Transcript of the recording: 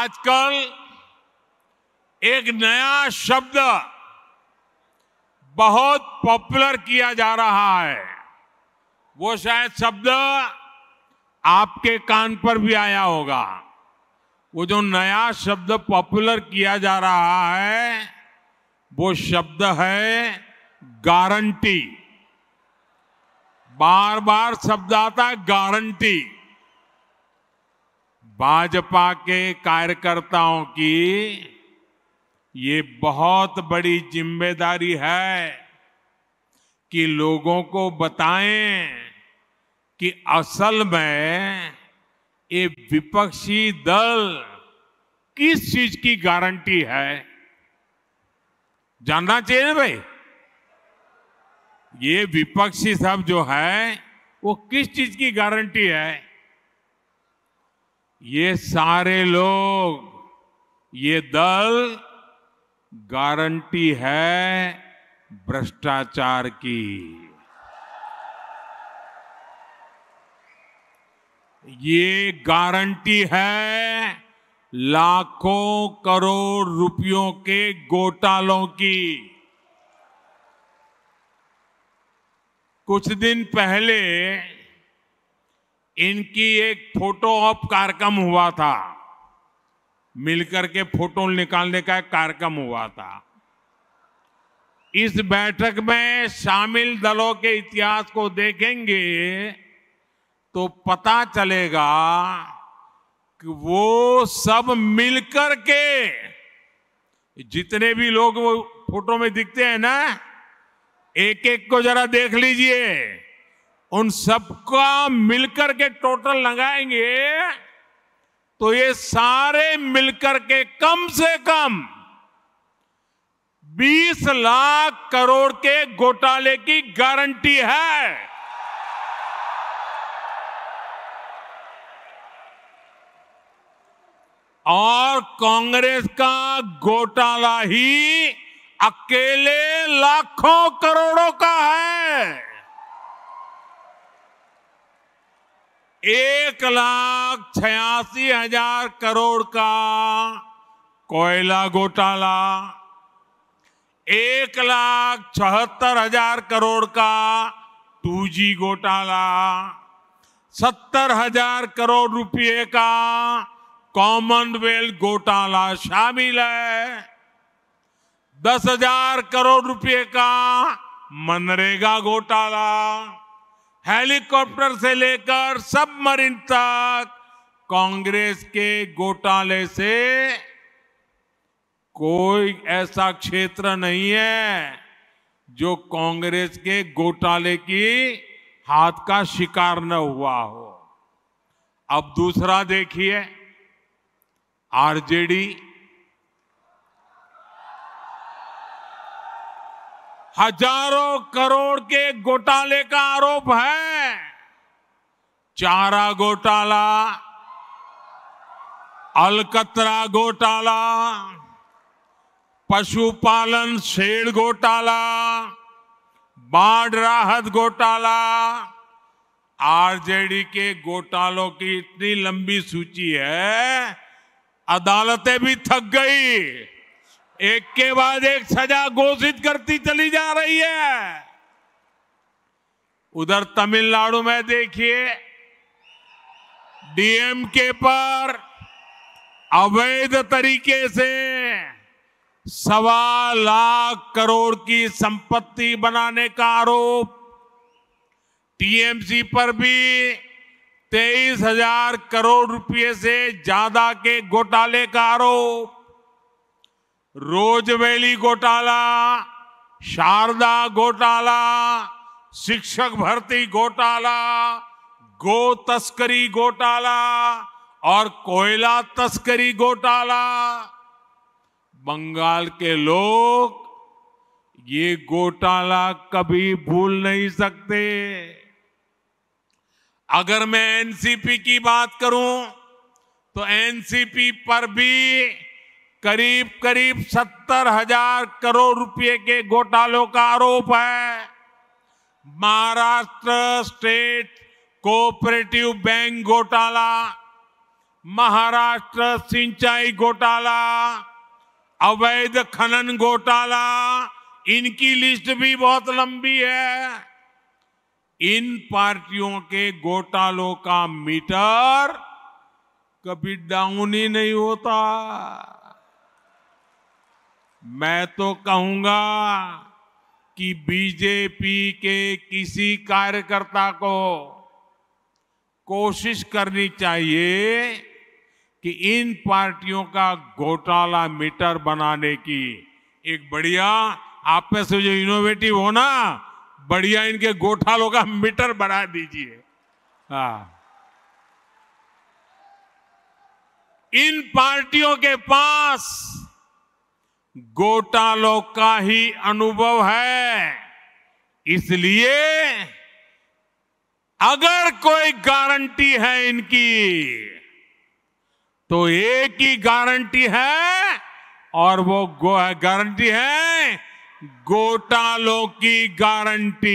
आजकल एक नया शब्द बहुत पॉपुलर किया जा रहा है वो शायद शब्द आपके कान पर भी आया होगा वो जो नया शब्द पॉपुलर किया जा रहा है वो शब्द है गारंटी बार बार शब्द आता है गारंटी भाजपा के कार्यकर्ताओं की ये बहुत बड़ी जिम्मेदारी है कि लोगों को बताएं कि असल में ये विपक्षी दल किस चीज की गारंटी है जानना चाहिए ना भाई ये विपक्षी सब जो है वो किस चीज की गारंटी है ये सारे लोग ये दल गारंटी है भ्रष्टाचार की ये गारंटी है लाखों करोड़ रुपयों के घोटालों की कुछ दिन पहले इनकी एक फोटो ऑफ कार्यक्रम हुआ था मिलकर के फोटो निकालने का एक कार्यक्रम हुआ था इस बैठक में शामिल दलों के इतिहास को देखेंगे तो पता चलेगा कि वो सब मिलकर के जितने भी लोग वो फोटो में दिखते हैं ना एक एक को जरा देख लीजिए उन सबका मिलकर के टोटल लगाएंगे तो ये सारे मिलकर के कम से कम 20 लाख करोड़ के घोटाले की गारंटी है और कांग्रेस का घोटाला ही अकेले लाखों करोड़ों का है एक लाख छियासी हजार करोड़ का कोयला घोटाला एक लाख चौहत्तर हजार करोड़ का टू जी घोटाला सत्तर हजार करोड़ रुपए का कॉमनवेल्थ घोटाला शामिल है दस हजार करोड़ रुपए का मनरेगा घोटाला हेलीकॉप्टर से लेकर सब मरीन तक कांग्रेस के घोटाले से कोई ऐसा क्षेत्र नहीं है जो कांग्रेस के घोटाले की हाथ का शिकार न हुआ हो अब दूसरा देखिए आरजेडी हजारों करोड़ के घोटाले का आरोप है चारा घोटाला अलकतरा घोटाला पशुपालन शेड घोटाला बाढ़ राहत घोटाला आरजेडी के घोटालों की इतनी लंबी सूची है अदालतें भी थक गई एक के बाद एक सजा घोषित करती चली जा रही है उधर तमिलनाडु में देखिए डीएमके पर अवैध तरीके से सवा लाख करोड़ की संपत्ति बनाने का आरोप टीएमसी पर भी तेईस हजार करोड़ रुपए से ज्यादा के घोटाले का आरोप रोजवेली घोटाला शारदा घोटाला शिक्षक भर्ती घोटाला गो तस्करी घोटाला और कोयला तस्करी घोटाला बंगाल के लोग ये घोटाला कभी भूल नहीं सकते अगर मैं एनसीपी की बात करूं तो एनसीपी पर भी करीब करीब सत्तर हजार करोड़ रुपए के घोटालों का आरोप है महाराष्ट्र स्टेट कोऑपरेटिव बैंक घोटाला महाराष्ट्र सिंचाई घोटाला अवैध खनन घोटाला इनकी लिस्ट भी बहुत लंबी है इन पार्टियों के घोटालों का मीटर कभी डाउन ही नहीं होता मैं तो कहूंगा कि बीजेपी के किसी कार्यकर्ता को कोशिश करनी चाहिए कि इन पार्टियों का घोटाला मीटर बनाने की एक बढ़िया आप में से जो इनोवेटिव हो ना बढ़िया इनके घोटालों का मीटर बना दीजिए हाँ। इन पार्टियों के पास गोटालों का ही अनुभव है इसलिए अगर कोई गारंटी है इनकी तो एक ही गारंटी है और वो गारंटी है गोटालों की गारंटी